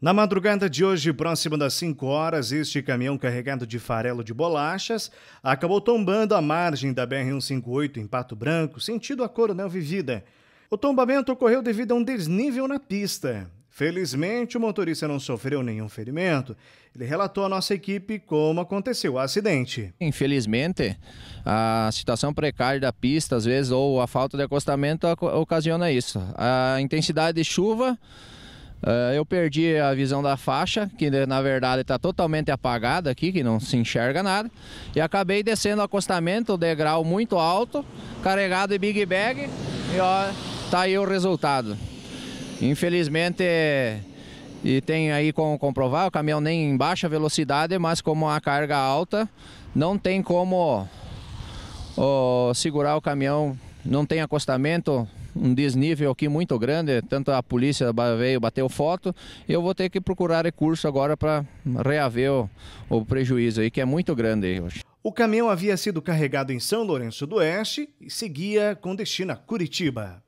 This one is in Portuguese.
Na madrugada de hoje, próximo das 5 horas, este caminhão carregado de farelo de bolachas acabou tombando à margem da BR-158 em Pato Branco, sentido a Coronel Vivida. O tombamento ocorreu devido a um desnível na pista. Felizmente, o motorista não sofreu nenhum ferimento. Ele relatou à nossa equipe como aconteceu o acidente. Infelizmente, a situação precária da pista, às vezes, ou a falta de acostamento ocasiona isso. A intensidade de chuva ah, eu perdi a visão da faixa, que na verdade está totalmente apagada aqui, que não se enxerga nada. E acabei descendo o acostamento, o degrau muito alto, carregado de big bag, e ó, tá aí o resultado. Infelizmente, e tem aí como comprovar, o caminhão nem em baixa velocidade, mas como a carga alta, não tem como ó, segurar o caminhão, não tem acostamento, um desnível aqui muito grande, tanto a polícia veio, bateu foto, eu vou ter que procurar recurso agora para reaver o, o, prejuízo aí, que é muito grande aí hoje. O caminhão havia sido carregado em São Lourenço do Oeste e seguia com destino a Curitiba.